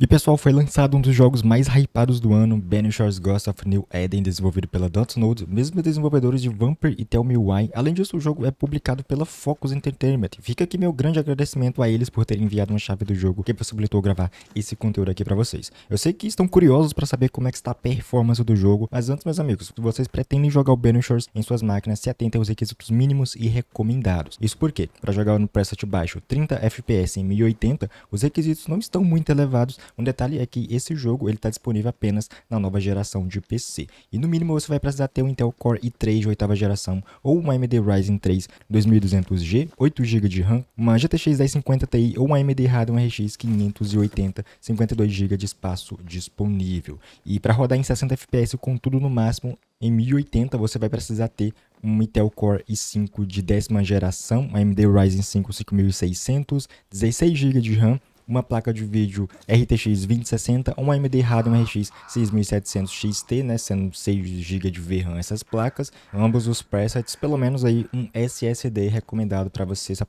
E pessoal, foi lançado um dos jogos mais hypados do ano, Banishers Ghost of New Eden, desenvolvido pela Dotsnode, mesmo desenvolvedores de Vampire e Tell Me Why. Além disso, o jogo é publicado pela Focus Entertainment. Fica aqui meu grande agradecimento a eles por terem enviado uma chave do jogo que possibilitou gravar esse conteúdo aqui para vocês. Eu sei que estão curiosos para saber como é que está a performance do jogo, mas antes, meus amigos, se vocês pretendem jogar o Banishers em suas máquinas, se atentem aos requisitos mínimos e recomendados. Isso porque, para jogar no preset baixo 30 FPS em 1080, os requisitos não estão muito elevados, um detalhe é que esse jogo está disponível apenas na nova geração de PC. E no mínimo você vai precisar ter um Intel Core i3 de oitava geração ou uma AMD Ryzen 3 2200G, 8GB de RAM, uma GTX 1050 Ti ou uma AMD Radeon RX 580, 52GB de espaço disponível. E para rodar em 60 FPS com tudo no máximo, em 1080 você vai precisar ter um Intel Core i5 de décima geração, AMD Ryzen 5 5600, 16GB de RAM uma placa de vídeo RTX 2060, uma AMD Radeon RX 6700 XT, né, sendo 6 GB de VRAM essas placas, ambos os presets, pelo menos aí um SSD recomendado para você se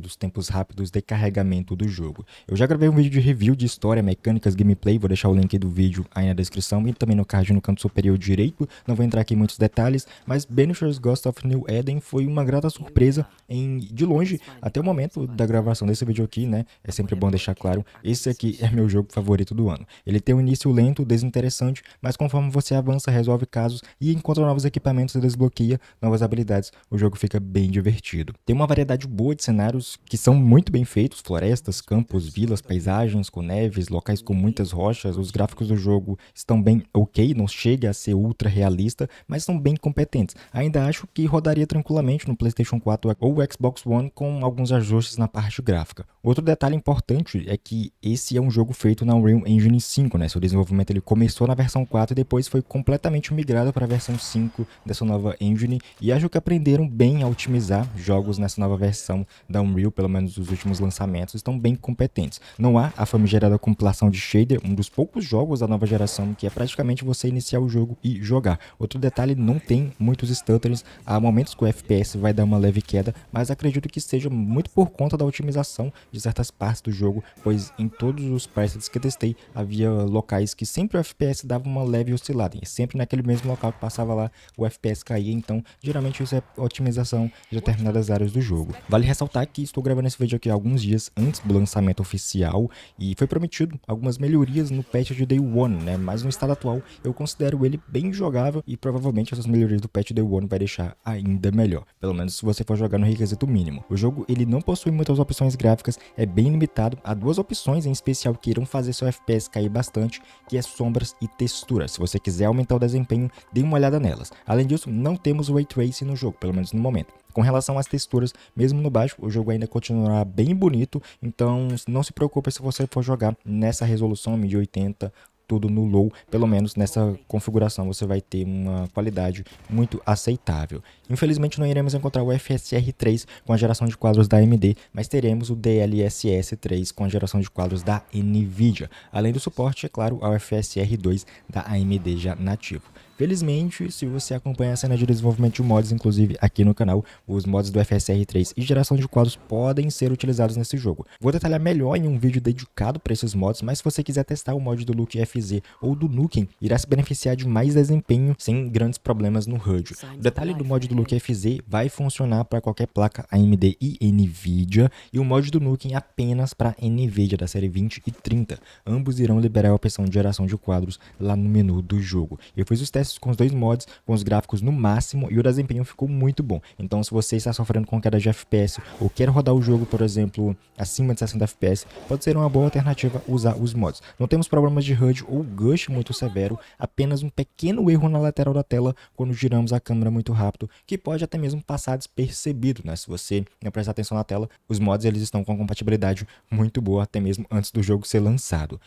dos tempos rápidos de carregamento do jogo. Eu já gravei um vídeo de review de história, mecânicas, gameplay, vou deixar o link do vídeo aí na descrição e também no card no canto superior direito, não vou entrar aqui em muitos detalhes, mas Banishers Ghost of New Eden foi uma grata surpresa em de longe até o momento da gravação desse vídeo aqui, né? É sempre bom deixar claro, esse aqui é meu jogo favorito do ano. Ele tem um início lento, desinteressante, mas conforme você avança, resolve casos e encontra novos equipamentos e desbloqueia novas habilidades, o jogo fica bem divertido. Tem uma variedade boa de cenários que são muito bem feitos, florestas, campos, vilas, paisagens com neves, locais com muitas rochas, os gráficos do jogo estão bem ok, não chega a ser ultra realista, mas são bem competentes. Ainda acho que rodaria tranquilamente no PlayStation 4 ou Xbox One com alguns ajustes na parte gráfica. Outro detalhe importante é que esse é um jogo feito na Unreal Engine 5, né? Seu desenvolvimento ele começou na versão 4 e depois foi completamente migrado para a versão 5 dessa nova engine e acho que aprenderam bem a otimizar jogos nessa nova versão da Unreal, pelo menos os últimos lançamentos estão bem competentes. Não há a famigerada compilação de shader, um dos poucos jogos da nova geração que é praticamente você iniciar o jogo e jogar. Outro detalhe, não tem muitos stutters, há momentos que o FPS vai dar uma leve queda, mas acredito que seja muito por conta da otimização de certas partes do jogo, pois em todos os presets que testei havia locais que sempre o FPS dava uma leve oscilada, e sempre naquele mesmo local que passava lá o FPS caía, então geralmente isso é otimização de determinadas áreas do jogo. Vale ressaltar que estou gravando esse vídeo aqui alguns dias antes do lançamento oficial e foi prometido algumas melhorias no patch de Day One, né? mas no estado atual eu considero ele bem jogável e provavelmente essas melhorias do patch Day One vai deixar ainda melhor, pelo menos se você for jogar no requisito mínimo. O jogo ele não possui muitas opções gráficas é bem limitado a duas opções em especial que irão fazer seu FPS cair bastante, que é sombras e texturas. Se você quiser aumentar o desempenho, dê uma olhada nelas. Além disso, não temos Ray Tracing no jogo, pelo menos no momento. Com relação às texturas, mesmo no baixo, o jogo ainda continuará bem bonito, então não se preocupe se você for jogar nessa resolução 1080 tudo no low, pelo menos nessa configuração você vai ter uma qualidade muito aceitável. Infelizmente não iremos encontrar o FSR3 com a geração de quadros da AMD, mas teremos o DLSS3 com a geração de quadros da NVIDIA, além do suporte, é claro, ao FSR2 da AMD já nativo. Felizmente, se você acompanha a cena de desenvolvimento de mods, inclusive aqui no canal, os mods do FSR3 e geração de quadros podem ser utilizados nesse jogo. Vou detalhar melhor em um vídeo dedicado para esses mods, mas se você quiser testar o mod do Luke FZ ou do Nuken, irá se beneficiar de mais desempenho sem grandes problemas no HUD. O detalhe do mod do Luke né? FZ vai funcionar para qualquer placa AMD e NVIDIA, e o mod do Nuken apenas para NVIDIA da série 20 e 30. Ambos irão liberar a opção de geração de quadros lá no menu do jogo. Eu fiz os testes dois, com os dois mods, com os gráficos no máximo, e o desempenho ficou muito bom. Então, se você está sofrendo com queda de FPS ou quer rodar o jogo, por exemplo, acima de 60 FPS, pode ser uma boa alternativa usar os mods. Não temos problemas de HUD ou gush muito severo, apenas um pequeno erro na lateral da tela quando giramos a câmera muito rápido, que pode até mesmo passar despercebido, né? Se você não prestar atenção na tela, os mods eles estão com compatibilidade muito boa até mesmo antes do jogo ser lançado.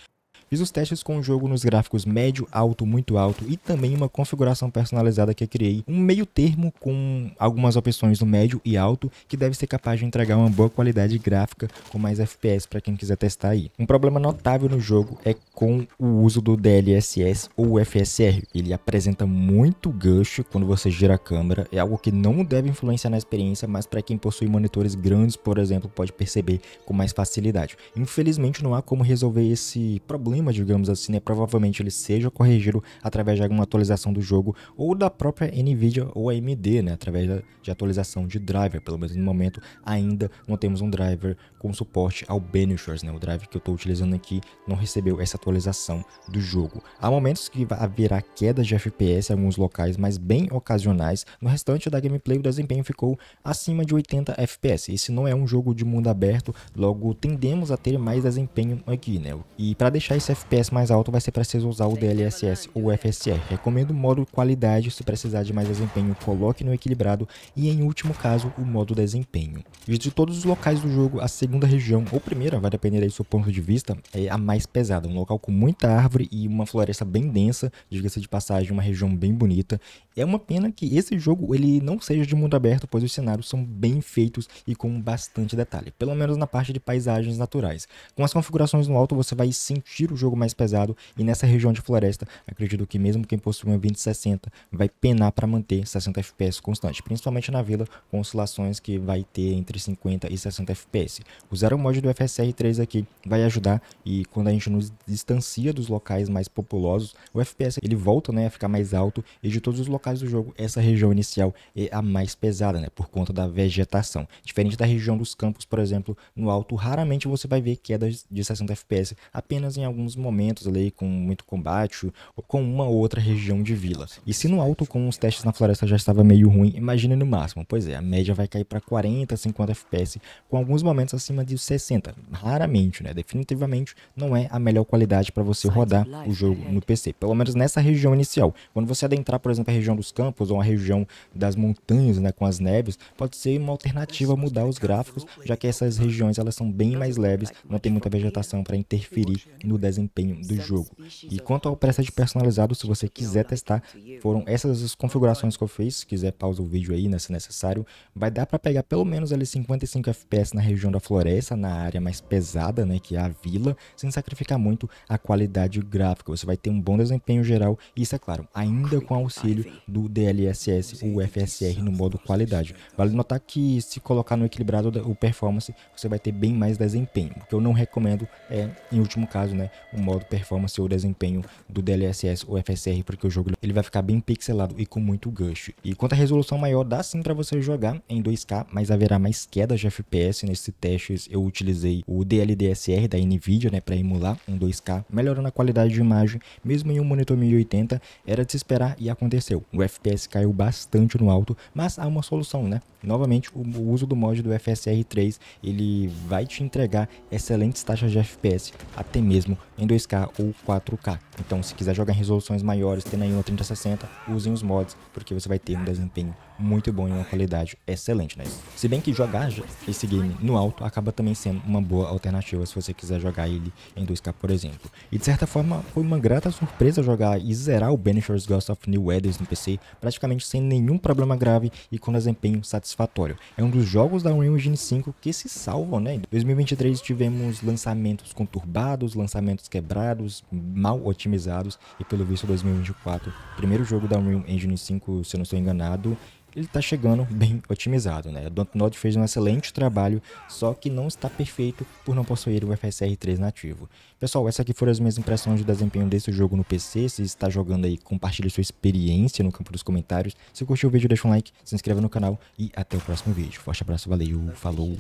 Fiz os testes com o jogo nos gráficos médio, alto, muito alto e também uma configuração personalizada que eu criei, um meio termo com algumas opções no médio e alto que deve ser capaz de entregar uma boa qualidade gráfica com mais FPS para quem quiser testar aí. Um problema notável no jogo é com o uso do DLSS ou FSR. Ele apresenta muito gancho quando você gira a câmera, é algo que não deve influenciar na experiência, mas para quem possui monitores grandes, por exemplo, pode perceber com mais facilidade. Infelizmente não há como resolver esse problema cima, digamos assim, né? Provavelmente ele seja corrigido através de alguma atualização do jogo ou da própria NVIDIA ou AMD, né? Através de atualização de driver, pelo menos no momento ainda não temos um driver com suporte ao Banishers, né? O driver que eu estou utilizando aqui não recebeu essa atualização do jogo. Há momentos que haverá quedas de FPS em alguns locais, mas bem ocasionais. No restante da gameplay, o desempenho ficou acima de 80 FPS. Esse não é um jogo de mundo aberto, logo tendemos a ter mais desempenho aqui, né? E para deixar esse FPS mais alto vai ser preciso usar o DLSS ou FSR. Recomendo o modo qualidade, se precisar de mais desempenho coloque no equilibrado e em último caso o modo desempenho. De todos os locais do jogo, a segunda região ou primeira, vai depender aí do seu ponto de vista, é a mais pesada. Um local com muita árvore e uma floresta bem densa, diga-se de passagem, uma região bem bonita. É uma pena que esse jogo ele não seja de mundo aberto, pois os cenários são bem feitos e com bastante detalhe, pelo menos na parte de paisagens naturais. Com as configurações no alto, você vai sentir o jogo mais pesado e nessa região de floresta, acredito que mesmo quem possui um 2060 vai penar para manter 60 FPS constante, principalmente na vila com oscilações que vai ter entre 50 e 60 FPS. Usar o mod do FSR3 aqui vai ajudar e quando a gente nos distancia dos locais mais populosos, o FPS ele volta né, a ficar mais alto e de todos os locais do jogo, essa região inicial é a mais pesada, né, por conta da vegetação. Diferente da região dos campos, por exemplo, no alto raramente você vai ver quedas de 60 FPS, apenas em alguns alguns momentos ali com muito combate ou com uma ou outra região de vila. E se no alto com os testes na floresta já estava meio ruim, imagine no máximo. Pois é, a média vai cair para 40, 50 FPS, com alguns momentos acima de 60. Raramente, né? Definitivamente não é a melhor qualidade para você rodar o né, jogo no PC, pelo menos nessa região inicial. Quando você adentrar, por exemplo, a região dos campos ou a região das montanhas, né, com as neves, pode ser uma alternativa mudar os gráficos, já que essas regiões elas são bem mais leves, não tem muita vegetação para interferir no desenho desempenho do jogo. E quanto ao preset personalizado, se você quiser testar, foram essas as configurações que eu fiz. Se quiser, pausa o vídeo aí, né, se necessário. Vai dar para pegar pelo menos ali 55 FPS na região da floresta, na área mais pesada, né, que é a vila, sem sacrificar muito a qualidade gráfica. Você vai ter um bom desempenho geral, e isso é claro, ainda com auxílio do DLSS ou FSR no modo qualidade. Vale notar que se colocar no equilibrado o performance, você vai ter bem mais desempenho. O que eu não recomendo é, em último caso, né, o modo performance ou desempenho do DLSS ou FSR, porque o jogo ele vai ficar bem pixelado e com muito gush. E quanto à resolução maior, dá sim para você jogar em 2K, mas haverá mais queda de FPS. Nesse teste eu utilizei o DLDSR da NVIDIA né, para emular um 2K, melhorando a qualidade de imagem, mesmo em um monitor 1080, era de se esperar e aconteceu. O FPS caiu bastante no alto, mas há uma solução, né? Novamente, o uso do mod do FSR3, ele vai te entregar excelentes taxas de FPS, até mesmo em 2K ou 4K. Então, se quiser jogar em resoluções maiores, tendo aí uma 3060, usem os mods, porque você vai ter um desempenho muito bom e uma qualidade excelente, né? Se bem que jogar esse game no alto acaba também sendo uma boa alternativa se você quiser jogar ele em 2K, por exemplo. E de certa forma, foi uma grata surpresa jogar e zerar o Banishers Ghost of New Edens no PC, praticamente sem nenhum problema grave e com desempenho satisfatório. É um dos jogos da Unreal Engine 5 que se salvam, né? Em 2023 tivemos lançamentos conturbados, lançamentos quebrados, mal otimizados e pelo visto 2024, primeiro jogo da Unreal Engine 5, se eu não estou enganado, ele está chegando bem otimizado, né? A Dontnod fez um excelente trabalho, só que não está perfeito por não possuir o FSR3 nativo. Pessoal, essas aqui foram as minhas impressões de desempenho desse jogo no PC. Se está jogando aí, compartilhe sua experiência no campo dos comentários. Se curtiu o vídeo, deixa um like, se inscreva no canal e até o próximo vídeo. Forte abraço, valeu, falou!